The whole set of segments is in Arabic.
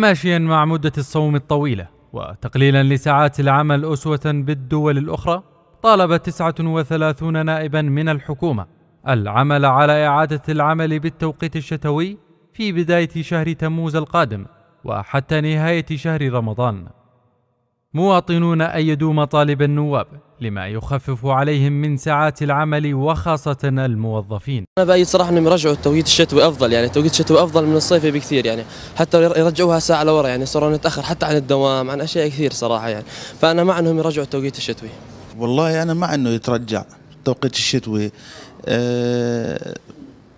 ماشيا مع مدة الصوم الطويلة وتقليلا لساعات العمل أسوة بالدول الأخرى طالب 39 نائبا من الحكومة العمل على إعادة العمل بالتوقيت الشتوي في بداية شهر تموز القادم وحتى نهاية شهر رمضان مواطنون أيدوا مطالب النواب لما يخفف عليهم من ساعات العمل وخاصة الموظفين. أنا بأيد صراحة إنهم يرجعوا التوقيت الشتوي أفضل يعني توقيت الشتوي أفضل من الصيفي بكثير يعني حتى يرجعوها ساعة لورا يعني صاروا نتأخر حتى عن الدوام عن أشياء كثير صراحة يعني فأنا مع إنهم يرجعوا التوقيت الشتوي. والله أنا مع إنه يترجع التوقيت الشتوي أه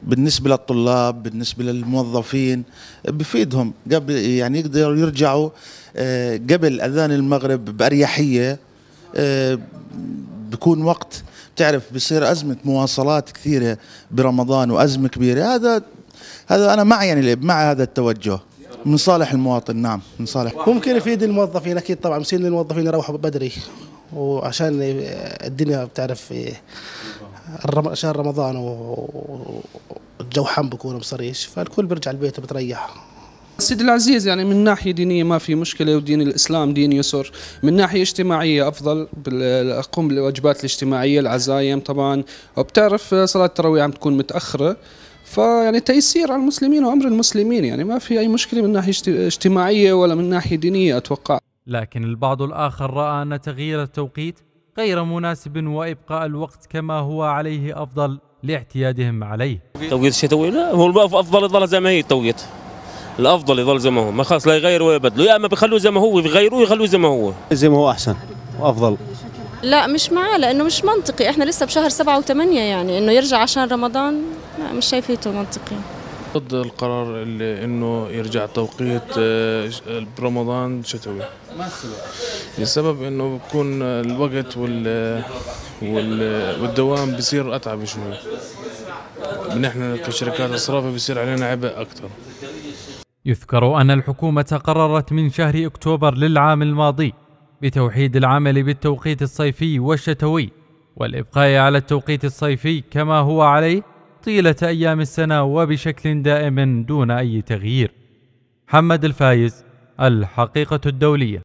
بالنسبه للطلاب بالنسبه للموظفين بفيدهم قبل يعني يقدروا يرجعوا آه، قبل اذان المغرب باريحيه آه، بكون وقت بتعرف بصير ازمه مواصلات كثيره برمضان وازمه كبيره هذا هذا انا مع يعني مع هذا التوجه من صالح المواطن نعم من صالح ممكن يفيد الموظفين اكيد طبعا مسين الموظفين يروحوا بدري وعشان الدنيا بتعرف آه، شهر رمضان و الجو حم بكون مصريش فالكل بيرجع البيت بتريح سيدي العزيز يعني من ناحية دينية ما في مشكلة ودين الإسلام دين يسر من ناحية اجتماعية أفضل أقوم بالواجبات الاجتماعية العزايم طبعا وبتعرف صلاة التراويح عم تكون متأخرة فيعني تيسير على المسلمين وأمر المسلمين يعني ما في أي مشكلة من ناحية اجتماعية ولا من ناحية دينية أتوقع لكن البعض الآخر رأى أن تغيير التوقيت غير مناسب وإبقاء الوقت كما هو عليه أفضل لاعتيادهم عليه توقيت الشتوي لا هو الافضل يظل زي ما هي التوقيت الافضل يضل زي ما هو ما خلاص لا يغير ولا يبدلوا يا اما بيخلوه زي ما هو يغيروه يخلوه زي ما هو زي ما هو احسن وافضل لا مش معاه لانه مش منطقي احنا لسه بشهر سبعة وثمانية يعني انه يرجع عشان رمضان لا مش شايفيته منطقي ضد القرار اللي انه يرجع توقيت آه، رمضان شتوي السبب انه بكون الوقت وال, وال والدوام بصير اتعب شوي نحن كشركات اصرافي بصير علينا عبء اكثر يذكر ان الحكومه قررت من شهر اكتوبر للعام الماضي بتوحيد العمل بالتوقيت الصيفي والشتوي والابقاء على التوقيت الصيفي كما هو عليه طيلة أيام السنة وبشكل دائم دون أي تغيير. محمد الفايز الحقيقة الدولية